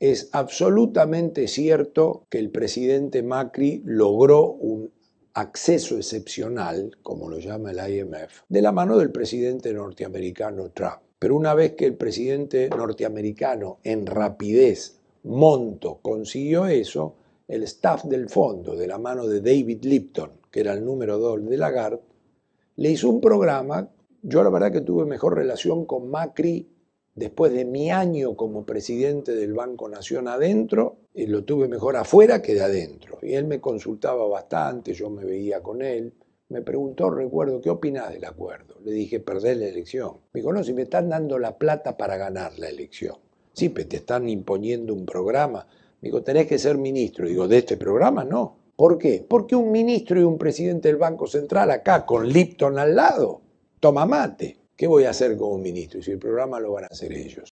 es absolutamente cierto que el presidente Macri logró un acceso excepcional, como lo llama el IMF, de la mano del presidente norteamericano Trump. Pero una vez que el presidente norteamericano en rapidez, monto, consiguió eso, el staff del fondo, de la mano de David Lipton, que era el número 2 de Lagarde, le hizo un programa. Yo la verdad que tuve mejor relación con Macri después de mi año como presidente del Banco Nación adentro, eh, lo tuve mejor afuera que de adentro. Y él me consultaba bastante, yo me veía con él. Me preguntó, recuerdo, ¿qué opinás del acuerdo? Le dije, perder la elección. Me dijo, no, si me están dando la plata para ganar la elección. Sí, pero te están imponiendo un programa. Me dijo, tenés que ser ministro. digo, de este programa no. ¿Por qué? Porque un ministro y un presidente del Banco Central acá, con Lipton al lado, toma mate. ¿Qué voy a hacer como ministro? Y si el programa lo van a hacer ellos.